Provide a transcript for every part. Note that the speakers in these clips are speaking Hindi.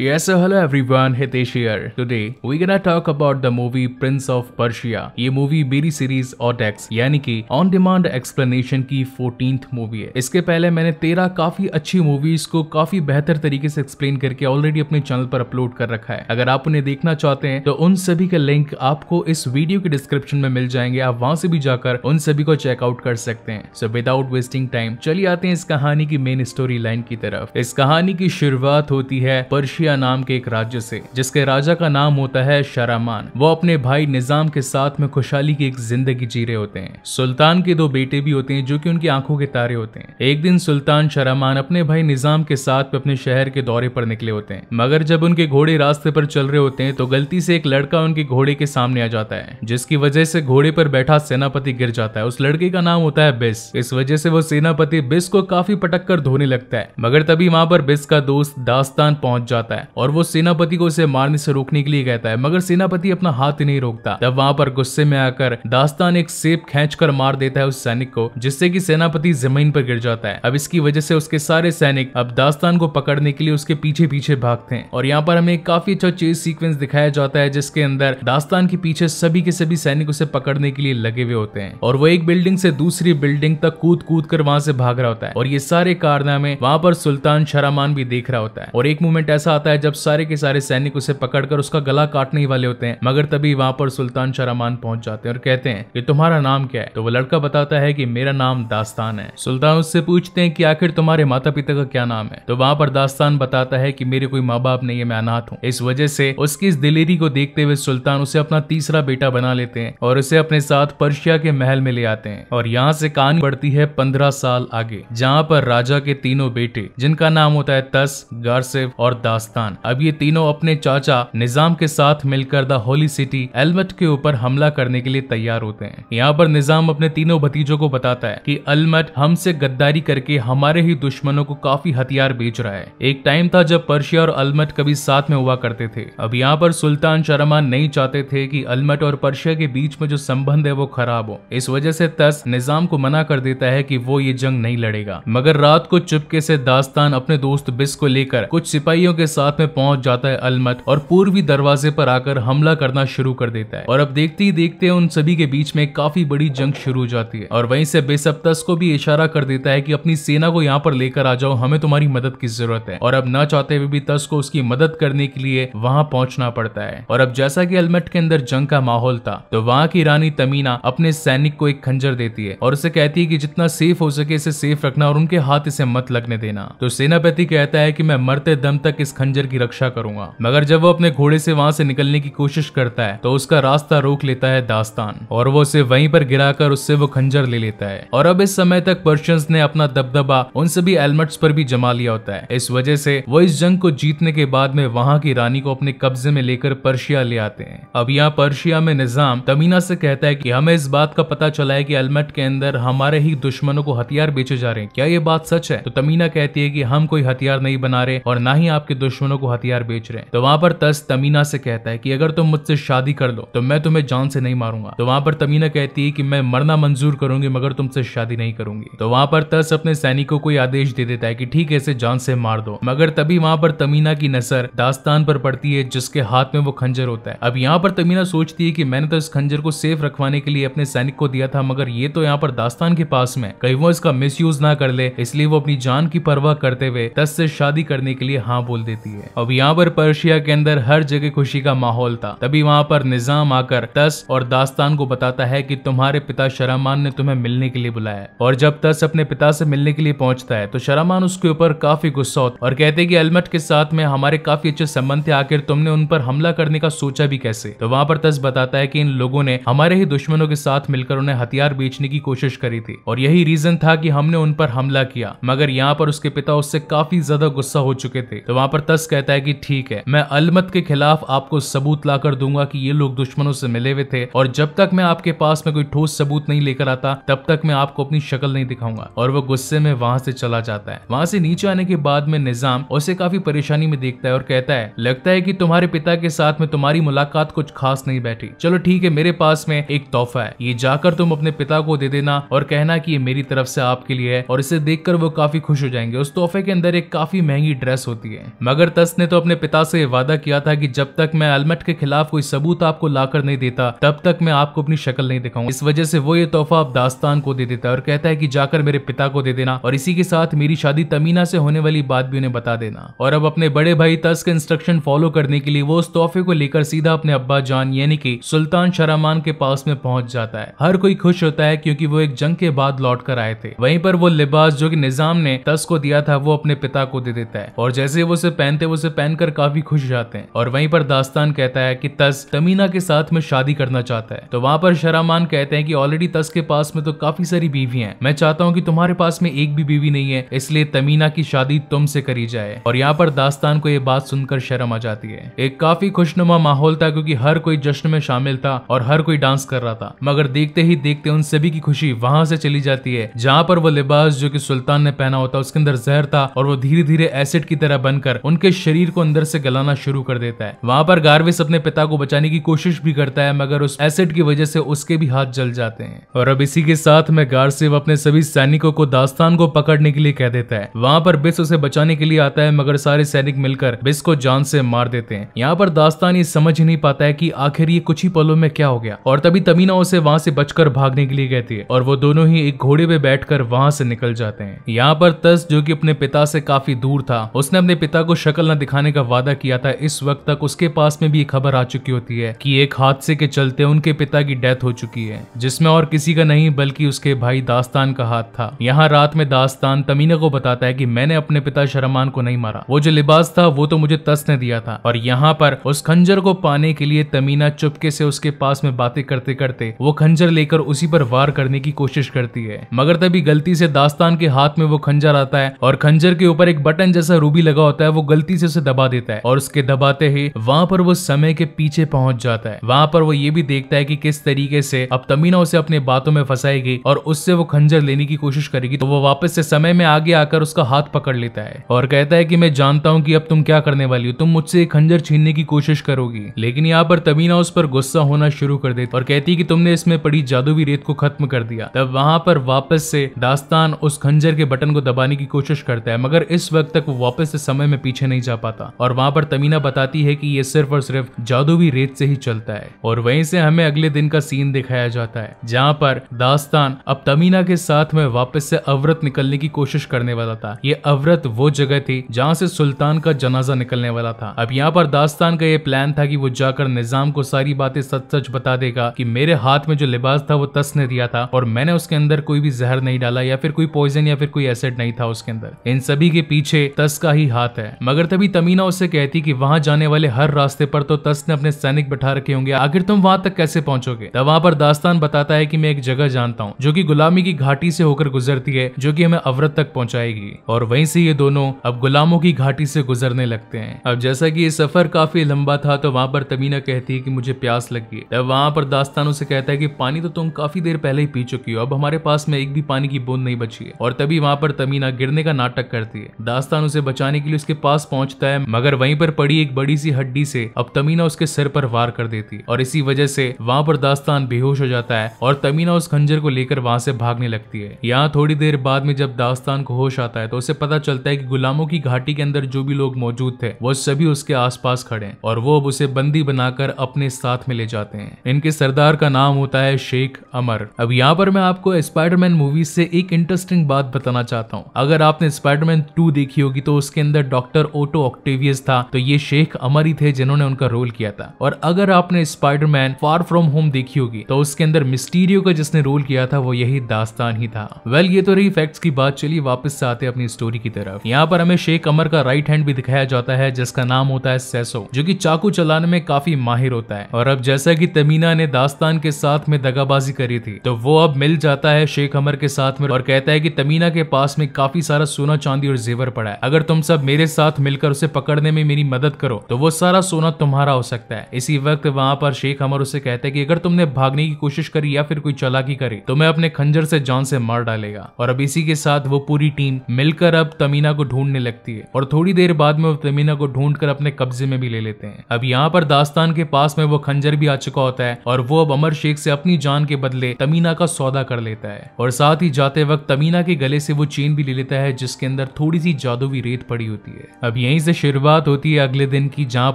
Yes, so hello everyone, Hitesh here. Today, we're gonna talk about the movie Prince of Persia. ये मूवी मेरी सीरीज ऑटेक्स यानी कि ऑन डिमांड एक्सप्लेनेशन की 14th मूवी है इसके पहले मैंने तेरह काफी अच्छी मूवीज को काफी बेहतर तरीके से एक्सप्लेन करके ऑलरेडी अपने चैनल पर अपलोड कर रखा है अगर आप उन्हें देखना चाहते हैं तो उन सभी के लिंक आपको इस वीडियो के डिस्क्रिप्शन में मिल जाएंगे आप वहां से भी जाकर उन सभी को चेकआउट कर सकते हैं सो विदाउट वेस्टिंग टाइम चलिए आते हैं इस कहानी की मेन स्टोरी लाइन की तरफ इस कहानी की शुरुआत होती है पर्शिया पर्शिया नाम के एक राज्य से जिसके राजा का नाम होता है शरामान वो अपने भाई निजाम के साथ में खुशहाली की एक जिंदगी जी रहे होते हैं सुल्तान के दो बेटे भी होते हैं जो कि उनकी आंखों के तारे होते हैं एक दिन सुल्तान शरामान अपने भाई निजाम के साथ अपने शहर के दौरे पर निकले होते हैं मगर जब उनके घोड़े रास्ते पर चल रहे होते हैं तो गलती से एक लड़का उनके घोड़े के सामने आ जाता है जिसकी वजह से घोड़े पर बैठा सेनापति गिर जाता है उस लड़के का नाम होता है बिस इस वजह से वो सेनापति बिस को काफी पटक कर धोने लगता है मगर तभी वहां पर बिस का दोस्त दास्तान पहुंच जाता जाता है और वो सेनापति को उसे मारने से रोकने के लिए कहता है मगर सेनापति अपना हाथ नहीं रोकता तब वहाँ पर गुस्से में आकर दास्तान एक सेब खेच मार देता है उस सैनिक को जिससे की सेनापति जमीन पर गिर जाता है अब इसकी वजह से उसके सारे सैनिक अब दास्तान को पकड़ने के लिए उसके पीछे पीछे भागते हैं और यहाँ पर हमें काफी अच्छा चेज सीक्वेंस दिखाया जाता है जिसके अंदर दास्तान के पीछे सभी के सभी सैनिक उसे पकड़ने के लिए लगे हुए होते हैं और वो एक बिल्डिंग से दूसरी बिल्डिंग तक कूद कूद कर वहां से भाग रहा होता है और ये सारे कारनामे वहां पर सुल्तान शरामान भी देख रहा होता है और एक मोमेंट ऐसा आता है जब सारे के सारे सैनिक उसे पकड़कर उसका गला काटने ही वाले होते हैं मगर तभी वहाँ पर सुल्तान शरामान पहुंच जाते हैं और कहते हैं कि तुम्हारा नाम क्या है तो वो लड़का बताता है कि मेरा नाम दास्तान है सुल्तान उससे पूछते हैं कि आखिर तुम्हारे माता पिता का क्या नाम है तो वहाँ पर दास्तान बताता है कि मेरे कोई माँ बाप नहीं है मैं अनाथ हूँ इस वजह से उसकी इस दिलेरी को देखते हुए सुल्तान उसे अपना तीसरा बेटा बना लेते हैं और उसे अपने साथ पर्शिया के महल में ले आते हैं और यहाँ से कहानी बढ़ती है पंद्रह साल आगे जहाँ पर राजा के तीनों बेटे जिनका नाम होता है तस गारसिफ और दास्तान पाकिस्तान अब ये तीनों अपने चाचा निजाम के साथ मिलकर द होली सिटी एलमट के ऊपर हमला करने के लिए तैयार होते हैं यहाँ पर निजाम अपने तीनों भतीजों को बताता है कि अलमट हमसे गद्दारी करके हमारे ही दुश्मनों को काफी हथियार बेच रहा है एक टाइम था जब पर्शिया और अलमट कभी साथ में हुआ करते थे अब यहाँ पर सुल्तान शर्मा नहीं चाहते थे कि अलमट और पर्शिया के बीच में जो संबंध है वो खराब हो इस वजह से तस निजाम को मना कर देता है कि वो ये जंग नहीं लड़ेगा मगर रात को चुपके से दास्तान अपने दोस्त बिस को लेकर कुछ सिपाहियों के साथ साथ में पहुंच जाता है अलमत और पूर्वी दरवाजे पर आकर हमला करना शुरू कर देता है और अब देखते ही देखते उन सभी के बीच में काफी बड़ी जंग शुरू हो जाती है और वहीं से बेसप्तस को भी इशारा कर देता है कि अपनी सेना को यहाँ पर लेकर आ जाओ हमें तुम्हारी मदद की जरूरत है और अब न चाहते हुए भी तस को उसकी मदद करने के लिए वहां पहुंचना पड़ता है और अब जैसा की अलमट के अंदर जंग का माहौल था तो वहां की रानी तमीना अपने सैनिक को एक खंजर देती है और उसे कहती है कि जितना सेफ हो सके इसे सेफ रखना और उनके हाथ इसे मत लगने देना तो सेनापति कहता है कि मैं मरते दम तक इस खंजर की रक्षा करूंगा मगर जब वो अपने घोड़े से वहां से निकलने की कोशिश करता है तो उसका रास्ता रोक लेता है दास्तान और वो उसे वहीं पर गिराकर उससे वो खंजर ले लेता है और अब इस समय तक पर्शियंस ने अपना दबदबा उन सभी एलमेट्स पर भी जमा लिया होता है इस वजह से वो इस जंग को जीतने के बाद में वहां की रानी को अपने कब्जे में लेकर पर्शिया ले आते हैं अब यहाँ पर्शिया में निजाम तमीना से कहता है कि हमें इस बात का पता चला है कि एलमेट के अंदर हमारे ही दुश्मनों को हथियार बेचे जा रहे हैं क्या ये बात सच है तो तमीना कहती है कि हम कोई हथियार नहीं बना रहे और ना ही आपके दुश्मन दुश्मनों को हथियार बेच रहे हैं तो वहां पर तस तमीना से कहता है कि अगर तुम मुझसे शादी कर लो तो मैं तुम्हें जान से नहीं मारूंगा तो वहां पर तमीना कहती है कि मैं मरना मंजूर करूंगी मगर तुमसे शादी नहीं करूंगी तो वहां पर तस अपने सैनिकों को आदेश दे देता है कि ठीक है इसे जान से मार दो मगर तभी वहां पर तमीना की नजर दास्तान पर पड़ती है जिसके हाथ में वो खंजर होता है अब यहाँ पर तमीना सोचती है कि मैंने तो इस खंजर को सेफ रखवाने के लिए अपने सैनिक को दिया था मगर ये तो यहाँ पर दास्तान के पास में कहीं वो इसका मिस ना कर ले इसलिए वो अपनी जान की परवाह करते हुए तस से शादी करने के लिए हाँ बोल देती करती है अब यहाँ पर पर्शिया के अंदर हर जगह खुशी का माहौल था तभी वहाँ पर निजाम आकर तस और दास्तान को बताता है की तुम्हारे पिता शरामान ने तुम्हें मिलने के लिए बुलाया और जब तस अपने पिता से मिलने के लिए पहुंचता है तो शरामान उसके ऊपर काफी गुस्सा होता और कहते कि अलमट के साथ में हमारे काफी अच्छे संबंध थे आखिर तुमने उन पर हमला करने का सोचा भी कैसे तो वहाँ पर तस बताता है कि इन लोगों ने हमारे ही दुश्मनों के साथ मिलकर उन्हें हथियार बेचने की कोशिश करी थी और यही रीजन था कि हमने उन पर हमला किया मगर यहाँ पर उसके पिता उससे काफी ज्यादा गुस्सा हो चुके थे तो वहाँ पर अतस कहता है कि ठीक है मैं अलमत के खिलाफ आपको सबूत लाकर दूंगा कि ये लोग दुश्मनों से मिले हुए थे और जब तक मैं आपके पास में कोई ठोस सबूत नहीं लेकर आता तब तक मैं आपको अपनी शक्ल नहीं दिखाऊंगा और वो गुस्से में वहां से चला जाता है वहां से नीचे आने के बाद में निजाम उसे काफी परेशानी में देखता है और कहता है लगता है की तुम्हारे पिता के साथ में तुम्हारी मुलाकात कुछ खास नहीं बैठी चलो ठीक है मेरे पास में एक तोहफा है ये जाकर तुम अपने पिता को दे देना और कहना की ये मेरी तरफ से आपके लिए है और इसे देख वो काफी खुश हो जाएंगे उस तोहफे के अंदर एक काफी महंगी ड्रेस होती है मगर तस ने तो अपने पिता से वादा किया था कि जब तक मैं अलमट के खिलाफ कोई सबूत आपको लाकर नहीं देता तब तक मैं आपको अपनी शक्ल नहीं दिखाऊं इस वजह से वो ये तोहफा अब दास्तान को दे देता है और कहता है कि जाकर मेरे पिता को दे देना और इसी के साथ मेरी शादी तमीना से होने वाली बात भी उन्हें बता देना और अब अपने बड़े भाई तस के इंस्ट्रक्शन फॉलो करने के लिए वो उस तोहफे को लेकर सीधा अपने अब्बा जान यानी कि सुल्तान शरामान के पास में पहुंच जाता है हर कोई खुश होता है क्योंकि वो एक जंग के बाद लौट कर आए थे वहीं पर वो लिबास जो कि निजाम ने तस को दिया था वो अपने पिता को दे देता है और जैसे वो उसे पहन पहनते हुए उसे पहनकर काफी खुश जाते हैं और वहीं पर दास्तान कहता है कि तस तमीना के साथ में शादी करना चाहता है तो वहां पर शरामान कहते हैं कि ऑलरेडी तस के पास में तो काफी सारी बीवी हैं मैं चाहता हूँ कि तुम्हारे पास में एक भी बीवी नहीं है इसलिए तमीना की शादी तुमसे करी जाए और यहाँ पर दास्तान को ये बात सुनकर शर्म आ जाती है एक काफी खुशनुमा माहौल था क्योंकि हर कोई जश्न में शामिल था और हर कोई डांस कर रहा था मगर देखते ही देखते उन सभी की खुशी वहां से चली जाती है जहाँ पर वो लिबास जो की सुल्तान ने पहना होता उसके अंदर जहर था और वो धीरे धीरे एसिड की तरह बनकर उनके उनके शरीर को अंदर से गलाना शुरू कर देता है वहां पर गार्विस अपने पिता को बचाने की कोशिश भी करता है मगर उस एसिड की वजह से उसके भी हाथ जल जाते हैं और अब इसी के साथ में गार्सिव अपने सभी सैनिकों को दास्तान को पकड़ने के लिए कह देता है वहां पर बिस उसे बचाने के लिए आता है मगर सारे सैनिक मिलकर बिस को जान से मार देते हैं यहाँ पर दास्तान ये समझ ही नहीं पाता है की आखिर ये कुछ ही पलों में क्या हो गया और तभी तमीना उसे वहां से बचकर भागने के लिए कहती है और वो दोनों ही एक घोड़े पे बैठकर वहां से निकल जाते हैं यहाँ पर तस जो की अपने पिता से काफी दूर था उसने अपने पिता को शक्ल न दिखाने का वादा किया था इस वक्त तक उसके पास में भी खबर आ चुकी होती है कि एक हादसे के चलते उनके पिता की डेथ हो चुकी है जिसमें और किसी का नहीं बल्कि उसके भाई दास्तान का हाथ था यहाँ रात में दास्तान तमीना को बताता है की मैंने अपने पिता शरमान को नहीं मारा वो जो लिबास था वो तो मुझे तस ने दिया था और यहाँ पर उस खंजर को पाने के लिए तमीना चुपके से उसके पास में बातें करते करते वो खंजर लेकर उसी पर वार करने की कोशिश करती है मगर तभी गलती से दास्तान के हाथ में वो खंजर आता है और खंजर के ऊपर एक बटन जैसा रूबी लगा होता है वो गलती से उसे दबा देता है और उसके दबाते ही वहां पर वो समय के पीछे पहुंच जाता है वहां पर वो ये भी देखता है कि किस तरीके से अब तमीना उसे अपने बातों में फंसाएगी और उससे वो खंजर लेने की कोशिश करेगी तो वो वापस से समय में आगे आकर उसका हाथ पकड़ लेता है और कहता है कि मैं जानता हूँ कि अब तुम क्या करने वाली हो तुम मुझसे खंजर छीनने की कोशिश करोगी लेकिन यहाँ पर तमीना उस पर गुस्सा होना शुरू कर देती और कहती कि तुमने इसमें पड़ी जादुवी रेत को खत्म कर दिया तब वहां पर वापस से दास्तान उस खंजर के बटन को दबाने की कोशिश करता है मगर इस वक्त तक वो वापस से समय में पीछे पीछे नहीं जा पाता और वहाँ पर तमीना बताती है कि ये सिर्फ और सिर्फ जादुवी रेत से ही चलता है और वहीं से हमें अगले दिन का सीन दिखाया जाता है जहाँ पर दास्तान अब तमीना के साथ में वापस से अवरत निकलने की कोशिश करने वाला था ये अवरत वो जगह थी जहाँ से सुल्तान का जनाजा निकलने वाला था अब यहाँ पर दास्तान का ये प्लान था कि वो जाकर निजाम को सारी बातें सच सच बता देगा कि मेरे हाथ में जो लिबास था वो तस ने दिया था और मैंने उसके अंदर कोई भी जहर नहीं डाला या फिर कोई पॉइजन या फिर कोई एसिड नहीं था उसके अंदर इन सभी के पीछे तस का ही हाथ है मगर मगर तभी तमीना उसे कहती कि वहां जाने वाले हर रास्ते पर तो तस ने अपने सैनिक बैठा रखे होंगे आखिर तुम वहां तक कैसे पहुंचोगे तब वहां पर दास्तान बताता है कि मैं एक जगह जानता हूँ जो कि गुलामी की घाटी से होकर गुजरती है जो कि हमें अवरत तक पहुंचाएगी और वहीं से ये दोनों अब गुलामों की घाटी से गुजरने लगते हैं अब जैसा कि ये सफर काफी लंबा था तो वहां पर तमीना कहती है कि मुझे प्यास लगी तब वहां पर दास्तान उसे कहता है कि पानी तो तुम काफी देर पहले ही पी चुकी हो अब हमारे पास में एक भी पानी की बूंद नहीं बची है और तभी वहां पर तमीना गिरने का नाटक करती है दास्तान उसे बचाने के लिए उसके पास पास पहुंचता है मगर वहीं पर पड़ी एक बड़ी सी हड्डी से अब तमीना उसके सिर पर वार कर देती और इसी वजह से वहां पर दास्तान बेहोश हो जाता है और तमीना उस खंजर को लेकर वहां से भागने लगती है यहाँ थोड़ी देर बाद में जब दास्तान को होश आता है तो उसे पता चलता है की गुलामों की घाटी के अंदर जो भी लोग मौजूद थे वो सभी उसके आस खड़े हैं और वो अब उसे बंदी बनाकर अपने साथ में ले जाते हैं इनके सरदार का नाम होता है शेख अमर अब यहाँ पर मैं आपको स्पाइडरमैन मूवी से एक इंटरेस्टिंग बात बताना चाहता हूँ अगर आपने स्पाइडरमैन टू देखी होगी तो उसके अंदर डॉक्टर ओटो ऑक्टेवियस था तो ये शेख अमर ही थे जिन्होंने उनका रोल किया था और अगर आपने स्पाइडरमैन फार फ्रॉम होम देखी होगी तो उसके अंदर मिस्टीरियो का जिसने रोल किया था वो यही दास्तान ही था वेल well, ये तो रही फैक्ट्स की बात चलिए वापस से आते अपनी स्टोरी की तरफ यहाँ पर हमें शेख अमर का राइट हैंड भी दिखाया जाता है जिसका नाम होता है सेसो जो की चाकू चलाने में काफी माहिर होता है और अब जैसा की तमीना ने दास्तान के साथ में दगाबाजी करी थी तो वो अब मिल जाता है शेख अमर के साथ में और कहता है की तमीना के पास में काफी सारा सोना चांदी और जेवर पड़ा है अगर तुम सब मेरे साथ मिलकर उसे पकड़ने में मेरी मदद करो तो वो सारा सोना तुम्हारा हो सकता है इसी वक्त वहाँ पर शेख अमर उसे कहते हैं कि अगर तुमने भागने की कोशिश करी या फिर कोई चलाकी करी तो मैं अपने खंजर से जान से मार डालेगा और अब इसी के साथ वो पूरी टीम मिलकर अब तमीना को ढूंढने लगती है और थोड़ी देर बाद में वो तमीना को ढूंढ अपने कब्जे में भी ले लेते हैं अब यहाँ पर दास्तान के पास में वो खंजर भी आ चुका होता है और वो अब अमर शेख से अपनी जान के बदले तमीना का सौदा कर लेता है और साथ ही जाते वक्त तमीना के गले से वो चेन भी ले लेता है जिसके अंदर थोड़ी सी जादुवी रेत पड़ी होती है अब अब यहीं से शुरुआत होती है अगले दिन की जहाँ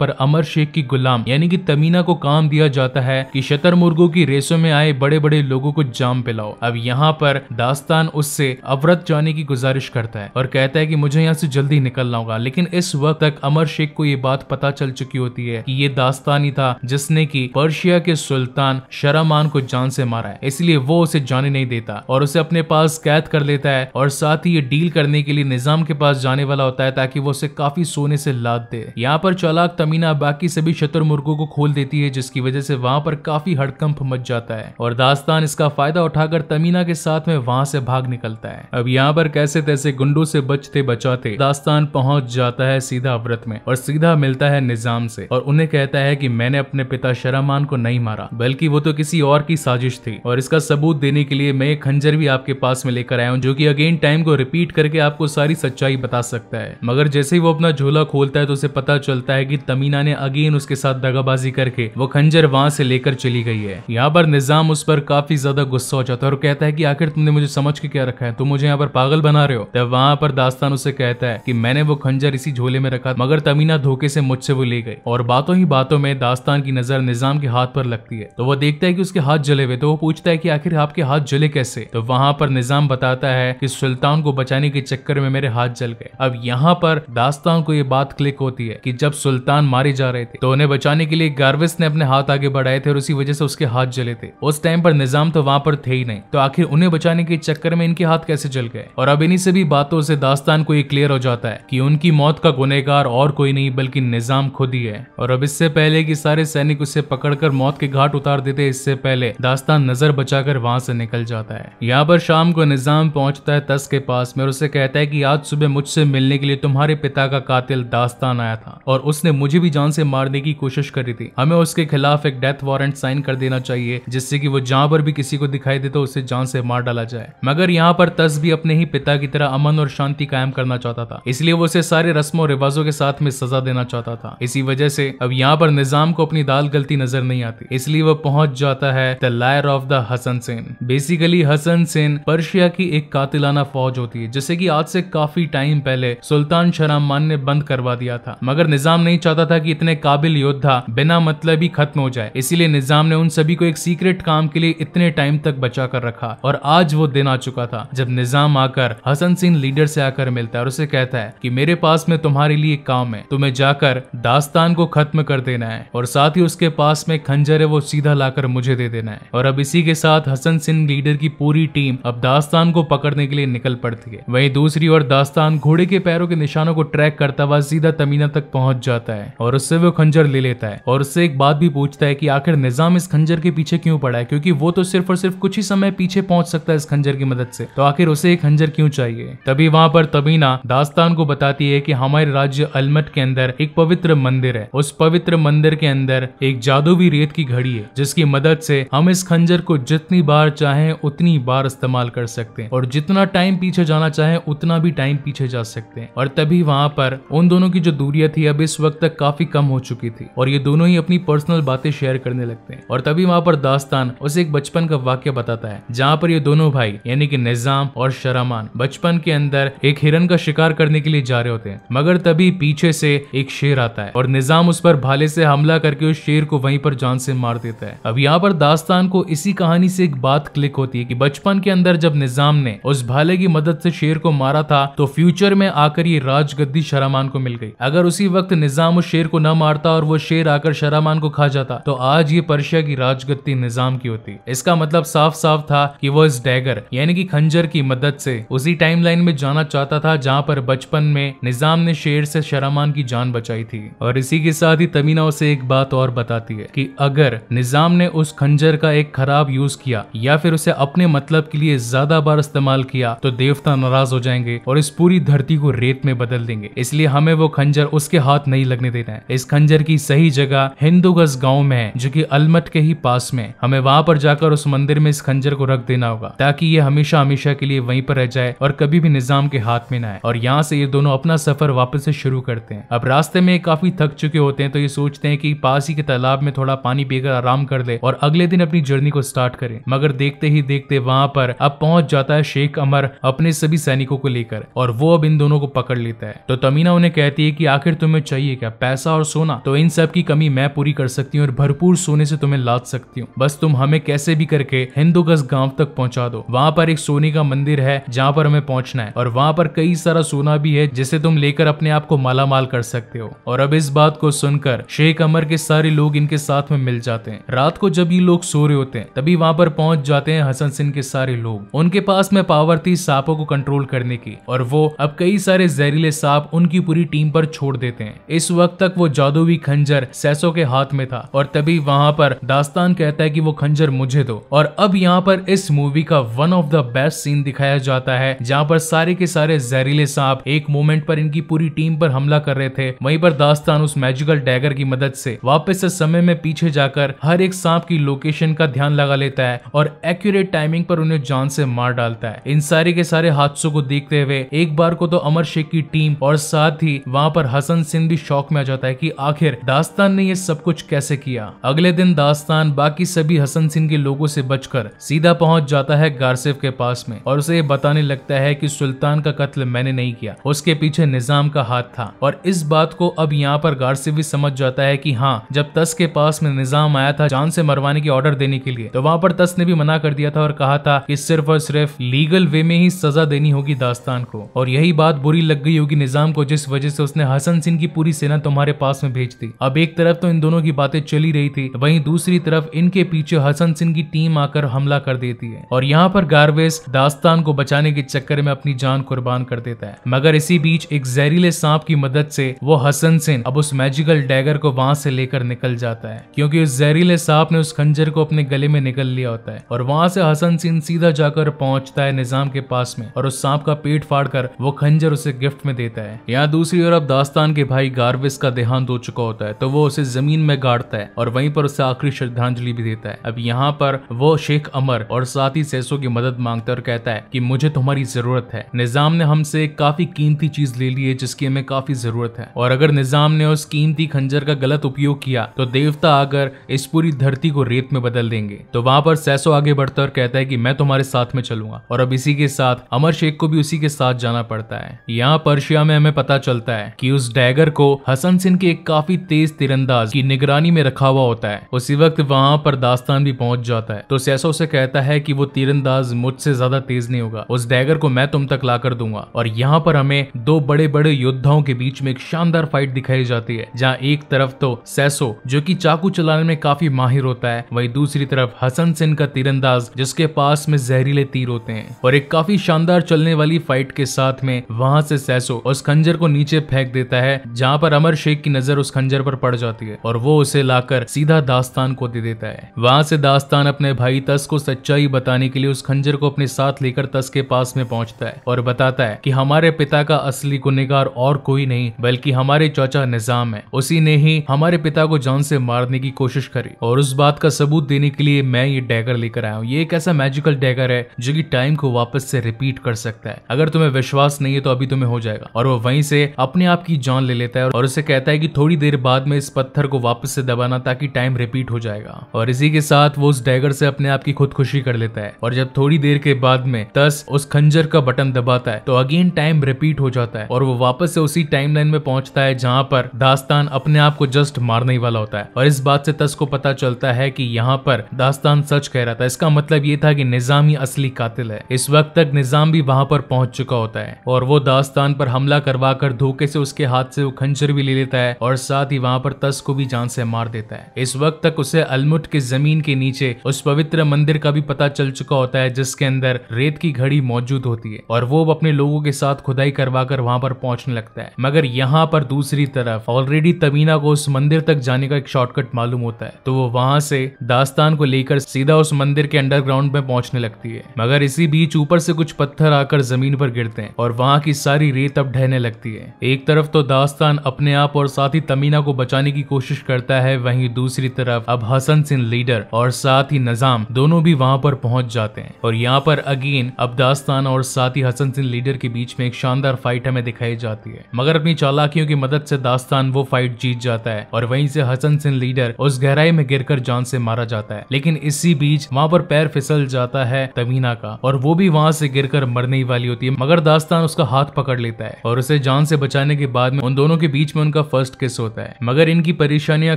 पर अमर शेख की गुलाम यानी कि तमीना को काम दिया जाता है कि शतर मुर्गो की रेसों में आए बड़े बड़े लोगों को जाम पिलाओ अब यहाँ पर दास्तान उससे अवरत जाने की गुजारिश करता है और कहता है कि मुझे यहाँ से जल्दी निकलना होगा लेकिन इस वक्त तक अमर शेख को ये बात पता चल चुकी होती है कि ये दास्तान ही था जिसने की पर्शिया के सुल्तान शरामान को जान से मारा है इसलिए वो उसे जाने नहीं देता और उसे अपने पास कैद कर लेता है और साथ ही ये डील करने के लिए निजाम के पास जाने वाला होता है ताकि वो उसे काफी सोने से लाद दे यहाँ पर चालाक तमीना बाकी सभी शतुर्मुर्गों को खोल देती है जिसकी वजह से वहाँ पर काफी हड़कंप मच जाता है और दास्तान इसका फायदा उठाकर तमीना के साथ में वहाँ से भाग निकलता है अब यहाँ पर कैसे तैसे गुंडो से बचते बचाते दास्तान पहुंच जाता है सीधा व्रत में और सीधा मिलता है निजाम से और उन्हें कहता है की मैंने अपने पिता शरामान को नहीं मारा बल्कि वो तो किसी और की साजिश थी और इसका सबूत देने के लिए मैं एक खंजर भी आपके पास में लेकर आया हूँ जो की अगेन टाइम को रिपीट करके आपको सारी सच्चाई बता सकता है मगर जैसे ही वो अपना झोला खोलता है तो उसे पता चलता है कि तमीना ने अगेन उसके साथ दगाबाजी करके वो खंजर वहां से लेकर चली गई है यहाँ पर निजाम उस पर काफी ज्यादा गुस्सा हो जाता है और कहता है कि आखिर तुमने मुझे समझ के क्या रखा है तुम मुझे यहाँ पर पागल बना रहे हो तब वहां पर दास्तान उसे कहता है की मैंने वो खंजर इसी झोले में रखा मगर तमीना धोखे से मुझसे वो ले गई और बातों ही बातों में दास्तान की नजर निजाम के हाथ पर लगती है तो वो देखता है की उसके हाथ जले हुए तो वो पूछता है की आखिर आपके हाथ जले कैसे तो वहां पर निजाम बताता है कि सुल्तान को बचाने के चक्कर में मेरे हाथ जल गए अब यहाँ पर दास दास्तान को ये बात क्लिक होती है कि जब सुल्तान मारे जा रहे थे तो उन्हें बचाने के लिए गार्विस ने अपने हाथ आगे बढ़ाए थे और उसी वजह से उसके हाथ जले थे उस टाइम पर निजाम तो वहां पर थे ही नहीं तो आखिर उन्हें बचाने के चक्कर में इनके हाथ कैसे जल गए और अब इन्हीं सभी बातों से दास्तान को ये क्लियर हो जाता है कि उनकी मौत का गुनेगार और कोई नहीं बल्कि निजाम खुद ही है और अब इससे पहले की सारे सैनिक उसे पकड़कर मौत के घाट उतार देते इससे पहले दास्तान नजर बचाकर वहां से निकल जाता है यहाँ पर शाम को निजाम पहुंचता है तस के पास में और उसे कहता है कि आज सुबह मुझसे मिलने के लिए तुम्हारे पिता बेटा का कातिल दास्तान आया था और उसने मुझे भी जान से मारने की कोशिश करी थी हमें उसके खिलाफ एक डेथ वारंट साइन कर देना चाहिए जिससे कि वो जहाँ पर भी किसी को दिखाई दे तो उसे जान से मार डाला जाए मगर यहाँ पर तस भी अपने ही पिता की तरह अमन और शांति कायम करना चाहता था इसलिए वो उसे सारे रस्म और रिवाजों के साथ में सजा देना चाहता था इसी वजह से अब यहाँ पर निजाम को अपनी दाल गलती नजर नहीं आती इसलिए वह पहुंच जाता है the lair of the Hassansin basically Hassansin Persia की एक कातिलाना फौज होती है जैसे की आज से काफी टाइम पहले सुल्तान शराम खान ने बंद करवा दिया था मगर निजाम नहीं चाहता था कि इतने काबिल योद्धा बिना मतलब ही खत्म हो जाए इसीलिए निजाम ने उन सभी को एक सीक्रेट काम के लिए इतने टाइम तक बचा कर रखा और आज वो दिन आ चुका था जब निजाम आकर हसन सिंह लीडर से आकर मिलता है और उसे कहता है कि मेरे पास में तुम्हारे लिए काम है तुम्हें जाकर दास्तान को खत्म कर देना है और साथ ही उसके पास में खंजर है वो सीधा लाकर मुझे दे देना है और अब इसी के साथ हसन सिंह लीडर की पूरी टीम अब दास्तान को पकड़ने के लिए निकल पड़ती है वहीं दूसरी ओर दास्तान घोड़े के पैरों के निशानों को ट्रैक क्रैक करता हुआ सीधा तमीना तक पहुंच जाता है और उससे वो खंजर ले लेता है और उससे एक बात भी पूछता है कि आखिर निजाम इस खंजर के पीछे क्यों पड़ा है क्योंकि वो तो सिर्फ और सिर्फ कुछ ही समय पीछे पहुंच सकता है इस खंजर की मदद से तो आखिर उसे एक खंजर क्यों चाहिए तभी वहां पर तबीना दास्तान को बताती है कि हमारे राज्य अलमट के अंदर एक पवित्र मंदिर है उस पवित्र मंदिर के अंदर एक जादुवी रेत की घड़ी है जिसकी मदद से हम इस खंजर को जितनी बार चाहें उतनी बार इस्तेमाल कर सकते हैं और जितना टाइम पीछे जाना चाहें उतना भी टाइम पीछे जा सकते हैं और तभी वहां पर उन दोनों की जो दूरिया थी अब इस वक्त तक काफी कम हो चुकी थी और ये दोनों ही अपनी पर्सनल बातें शेयर करने लगते हैं और तभी वहाँ पर दास्तान उसे एक बचपन का वाक्य बताता है जहाँ पर ये दोनों भाई यानी कि निजाम और शरामान बचपन के अंदर एक हिरन का शिकार करने के लिए जा रहे होते हैं मगर तभी पीछे से एक शेर आता है और निजाम उस पर भाले से हमला करके उस शेर को वहीं पर जान से मार देता है अब यहाँ पर दास्तान को इसी कहानी से एक बात क्लिक होती है कि बचपन के अंदर जब निजाम ने उस भाले की मदद से शेर को मारा था तो फ्यूचर में आकर ये राजगद्दी शरामान को मिल गई अगर उसी वक्त निजाम उस शेर को न मारता और वो शेर आकर शरामान को खा जाता तो आज ये पर्शिया की राजगद्दी निजाम की होती इसका मतलब साफ साफ था कि वो इस डैगर यानी कि खंजर की मदद से उसी टाइम में जाना चाहता था जहाँ पर बचपन में निजाम ने शेर से शरामान की जान बचाई थी और इसी के साथ ही तमीना उसे एक बात और बताती है कि अगर निजाम ने उस खंजर का एक खराब यूज किया या फिर उसे अपने मतलब के लिए ज्यादा बार इस्तेमाल किया तो देवता नाराज हो जाएंगे और इस पूरी धरती को रेत में बदल देंगे इसलिए हमें वो खंजर उसके हाथ नहीं लगने देना है इस खंजर की सही जगह हिंदूगज गाँव में है जो की अलमट के ही पास में हमें वहाँ पर जाकर उस मंदिर में इस खंजर को रख देना होगा ताकि ये हमेशा हमेशा के लिए वहीं पर रह जाए और कभी भी निजाम के हाथ में ना आए और यहाँ से ये दोनों अपना सफर वापस से शुरू करते हैं अब रास्ते में काफी थक चुके होते हैं तो ये सोचते हैं कि पास ही के तालाब में थोड़ा पानी पीकर आराम कर ले और अगले दिन अपनी जर्नी को स्टार्ट करें मगर देखते ही देखते वहां पर अब पहुंच जाता है शेख अमर अपने सभी सैनिकों को लेकर और वो अब इन दोनों को पकड़ लेता है तो तमीना उन्हें कहती है कि आखिर तुम्हें चाहिए क्या पैसा और सोना तो इन सब की कमी मैं पूरी कर सकती हूँ और भरपूर सोने से तुम्हें लाद सकती हूँ बस तुम हमें कैसे भी करके हिंदुगस गांव तक पहुंचा दो वहां पर एक सोने का मंदिर है जहाँ पर हमें पहुंचना है और वहां पर कई सारा सोना भी है जिसे तुम लेकर अपने आप को मालामाल कर सकते हो और अब इस बात को सुनकर शेख अमर के सारे लोग इनके साथ में मिल जाते हैं रात को जब ये लोग सो रहे होते हैं तभी वहां पर पहुंच जाते हैं हसन सिंह के सारे लोग उनके पास में पावर थी सांपों को कंट्रोल करने की और वो अब कई सारे जहरीले सांप छाप उनकी पूरी टीम पर छोड़ देते हैं इस वक्त तक वो जादुई खंजर सैसो के हाथ में था और तभी वहां पर दास्तान कहता है कि वो खंजर मुझे दो और अब यहाँ पर इस मूवी का one of the best scene दिखाया जाता है जहाँ पर सारे के सारे जहरीले सांप एक मोमेंट पर इनकी पूरी टीम पर हमला कर रहे थे वहीं पर दास्तान उस मैजिकल डैगर की मदद से वापस से समय में पीछे जाकर हर एक सांप की लोकेशन का ध्यान लगा लेता है और एक्यूरेट टाइमिंग पर उन्हें जान से मार डालता है इन सारे के सारे हादसों को देखते हुए एक बार को तो अमर शेख की टीम और और साथ ही वहाँ पर हसन सिंह भी शौक में आ जाता है कि आखिर दास्तान ने ये सब कुछ कैसे किया अगले दिन दास्तान बाकी सभी हसन सिंह के लोगों से बचकर सीधा पहुंच जाता है गारसिफ के पास में और उसे बताने लगता है कि सुल्तान का कत्ल मैंने नहीं किया उसके पीछे निजाम का हाथ था और इस बात को अब यहाँ पर गारसिफ भी समझ जाता है कि हाँ जब तस के पास में निजाम आया था जान से मरवाने की ऑर्डर देने के लिए तो वहाँ पर तस ने भी मना कर दिया था और कहा था कि सिर्फ और सिर्फ लीगल वे में ही सजा देनी होगी दास्तान को और यही बात बुरी लग गई होगी निजाम गुलाम को जिस वजह से उसने हसन सिंह की पूरी सेना तुम्हारे पास में भेज दी अब एक तरफ तो इन दोनों की बातें चली रही थी वहीं दूसरी तरफ इनके पीछे हसन सिंह की टीम आकर हमला कर देती है और यहाँ पर गार्वेस दास्तान को बचाने के चक्कर में अपनी जान कुर्बान कर देता है मगर इसी बीच एक जहरीले सांप की मदद से वो हसन सिंह अब उस मैजिकल डैगर को वहां से लेकर निकल जाता है क्योंकि उस जहरीले सांप ने उस खंजर को अपने गले में निकल लिया होता है और वहां से हसन सिंह सीधा जाकर पहुंचता है निजाम के पास में और उस सांप का पेट फाड़ कर वो खंजर उसे गिफ्ट में देता है है यहाँ दूसरी ओर अब दास्तान के भाई गार्विस का देहांत हो चुका होता है तो वो उसे जमीन में गाड़ता है और वहीं पर उसे आखिरी श्रद्धांजलि भी देता है अब यहाँ पर वो शेख अमर और साथ ही सैसो की मदद मांगता और कहता है कि मुझे तुम्हारी जरूरत है निजाम ने हमसे काफी कीमती चीज ले ली है जिसकी हमें काफी जरूरत है और अगर निजाम ने उस कीमती खंजर का गलत उपयोग किया तो देवता आकर इस पूरी धरती को रेत में बदल देंगे तो वहां पर सैसो आगे बढ़ता और कहता है कि मैं तुम्हारे साथ में चलूंगा और अब इसी के साथ अमर शेख को भी उसी के साथ जाना पड़ता है यहाँ पर्शिया में हमें पता चलता है कि उस डैगर को हसन सिंह के एक काफी तेज तीरंदाज की निगरानी में रखा हुआ होता है उसी वक्त वहाँ पर दास्तान भी पहुंच जाता है तो सैसो से कहता है कि वो तीरंदाज मुझसे ज्यादा तेज नहीं होगा उस डैगर को मैं तुम तक ला कर दूंगा और यहाँ पर हमें दो बड़े बड़े योद्धाओं के बीच में एक शानदार फाइट दिखाई जाती है जहाँ एक तरफ तो सैसो जो की चाकू चलाने में काफी माहिर होता है वही दूसरी तरफ हसन सिंह का तीरंदाज जिसके पास में जहरीले तीर होते हैं और एक काफी शानदार चलने वाली फाइट के साथ में वहां से सैसो उस खंजर को नीचे फेंक देता है जहाँ पर अमर शेख की नजर उस खंजर पर पड़ जाती है और वो उसे लाकर सीधा दास्तान को दे देता है वहां से दास्तान अपने भाई तस को सच्चाई बताने के लिए उस खंजर को अपने साथ लेकर तस के पास में पहुंचता है और बताता है कि हमारे पिता का असली गुनेगार और कोई नहीं बल्कि हमारे चाचा निजाम है उसी ने ही हमारे पिता को जान से मारने की कोशिश करी और उस बात का सबूत देने के लिए मैं ये डैगर लेकर आया हूँ ये एक ऐसा मैजिकल डैगर है जो की टाइम को वापस से रिपीट कर सकता है अगर तुम्हें विश्वास नहीं है तो अभी तुम्हें हो जाएगा और वो वहीं से अपने आप की जान ले लेता है और उसे कहता है कि थोड़ी देर बाद में इस पत्थर को वापस से दबाना ताकि टाइम रिपीट हो जाएगा और इसी के साथ वो उस डैगर से अपने आप की खुदकुशी कर लेता है और जब थोड़ी देर के बाद में तस उस खंजर का बटन दबाता है तो अगेन टाइम रिपीट हो जाता है और वो वापस से उसी टाइम में पहुंचता है जहाँ पर दास्तान अपने आप को जस्ट मारने ही वाला होता है और इस बात से तस को पता चलता है कि यहाँ पर दास्तान सच कह रहा था इसका मतलब ये था कि निजाम ही असली कातिल है इस वक्त तक निजाम भी वहां पर पहुंच चुका होता है और वो दास्तान पर हमला कर करवाकर धोखे से उसके हाथ से वो खंजर भी ले लेता है और साथ ही वहां पर तस को भी जान से मार देता है इस वक्त तक उसे अलमुट के जमीन के नीचे उस पवित्र मंदिर का भी पता चल चुका होता है जिसके अंदर रेत की घड़ी मौजूद होती है और वो अपने लोगों के साथ खुदाई करवा कर वहां पर पहुंचने लगता है मगर यहाँ पर दूसरी तरफ ऑलरेडी तमीना को उस मंदिर तक जाने का एक शॉर्टकट मालूम होता है तो वो वहां से दास्तान को लेकर सीधा उस मंदिर के अंडरग्राउंड में पहुंचने लगती है मगर इसी बीच ऊपर से कुछ पत्थर आकर जमीन पर गिरते हैं और वहां की सारी रेत अब ढहने रहने लगती है एक तरफ तो दास्तान अपने आप और साथ ही तमीना को बचाने की कोशिश करता है वहीं दूसरी तरफ अब हसन सिंह लीडर और साथ ही नजाम दोनों भी वहां पर पहुंच जाते हैं और यहाँ पर अगेन अब दास्तान और साथ ही हसन सिंह लीडर के बीच में एक शानदार फाइट हमें दिखाई जाती है मगर अपनी चालाकियों की मदद से दास्तान वो फाइट जीत जाता है और वहीं से हसन सिंह लीडर उस गहराई में गिरकर जान से मारा जाता है लेकिन इसी बीच वहां पर पैर फिसल जाता है तमीना का और वो भी वहां से गिरकर मरने ही वाली होती है मगर दास्तान उसका हाथ पकड़ लेता है और उसे जान से बचाने के बाद में उन दोनों के बीच में उनका फर्स्ट किस होता है मगर इनकी परेशानियां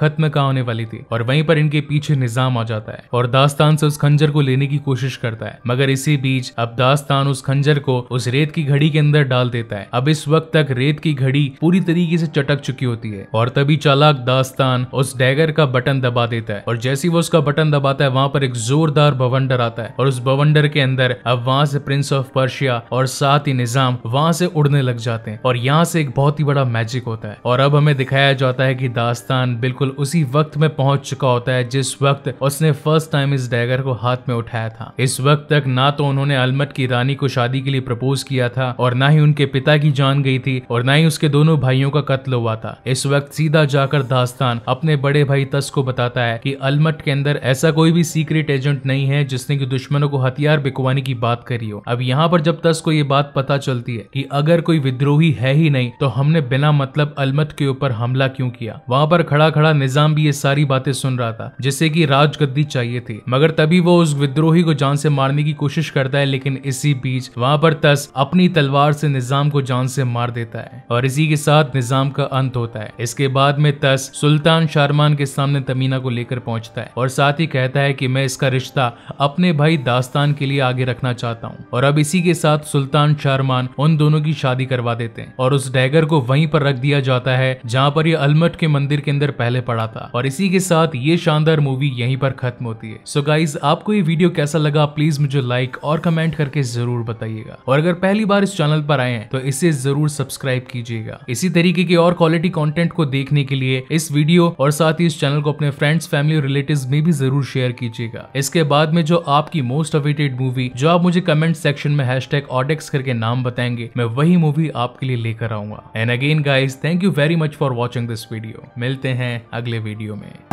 खत्म कहा होने वाली थी और वहीं पर इनके पीछे निजाम आ जाता है और दास्तान से उस खंजर को लेने की कोशिश करता है मगर इसी बीच अब दास्तान उस खंजर को उस रेत की घड़ी के अंदर डाल देता है अब इस वक्त तक रेत की घड़ी पूरी तरीके से चटक चुकी होती है और तभी चालाक दास्तान उस डैगर का बटन दबा देता है और जैसे वो उसका बटन दबाता है वहां पर एक जोरदार बवंडर आता है और उस बवंडर के अंदर अब वहां से प्रिंस ऑफ पर्शिया और साथ ही निजाम वहां से उड़ने लग जाते हैं हैं और यहाँ से एक बहुत ही बड़ा मैजिक होता है और अब हमें दिखाया जाता है कि दास्तान बिल्कुल उसी वक्त में पहुंच चुका होता है जिस वक्त उसने फर्स्ट टाइम इस डैगर को हाथ में उठाया था इस वक्त तक ना तो उन्होंने अलमट की रानी को शादी के लिए प्रपोज किया था और ना ही उनके पिता की जान गई थी और ना ही उसके दोनों भाइयों का कत्ल हुआ था इस वक्त सीधा जाकर दास्तान अपने बड़े भाई तस को बताता है कि अलमट के अंदर ऐसा कोई भी सीक्रेट एजेंट नहीं है जिसने की दुश्मनों को हथियार बिकवाने की बात करी हो अब यहाँ पर जब तस को ये बात पता चलती है कि अगर कोई विद्रोह ही है ही नहीं तो हमने बिना मतलब अलमत के ऊपर हमला क्यों किया वहां पर खड़ा खड़ा निजाम भी ये सारी बातें सुन रहा था जिसे की राजगद्दी चाहिए थी मगर तभी वो उस विद्रोही को जान से मारने की कोशिश करता है लेकिन इसी बीच वहां पर तस अपनी तलवार से निजाम को जान से मार देता है और इसी के साथ निजाम का अंत होता है इसके बाद में तस सुल्तान शारमान के सामने तमीना को लेकर पहुंचता है और साथ ही कहता है कि मैं इसका रिश्ता अपने भाई दास्तान के लिए आगे रखना चाहता हूँ और अब इसी के साथ सुल्तान शारमान उन दोनों की शादी करवा देता देते हैं और उस डैगर को वहीं पर रख दिया जाता है जहां पर ये अलमट के मंदिर के अंदर पहले पड़ा था और इसी के साथ ये शानदार मूवी यहीं पर खत्म होती है सो गाइज आपको ये वीडियो कैसा लगा प्लीज मुझे लाइक और कमेंट करके जरूर बताइएगा और अगर पहली बार इस चैनल पर आए हैं तो इसे जरूर सब्सक्राइब कीजिएगा इसी तरीके की और क्वालिटी कॉन्टेंट को देखने के लिए इस वीडियो और साथ ही इस चैनल को अपने फ्रेंड्स फैमिली और रिलेटिव में भी जरूर शेयर कीजिएगा इसके बाद में जो आपकी मोस्ट अवेटेड मूवी जो आप मुझे कमेंट सेक्शन में हैश टैग ऑडेक्स करके नाम बताएंगे मैं वही मूवी आपके आपके लिए लेकर आऊंगा and again guys thank you very much for watching this video मिलते हैं अगले वीडियो में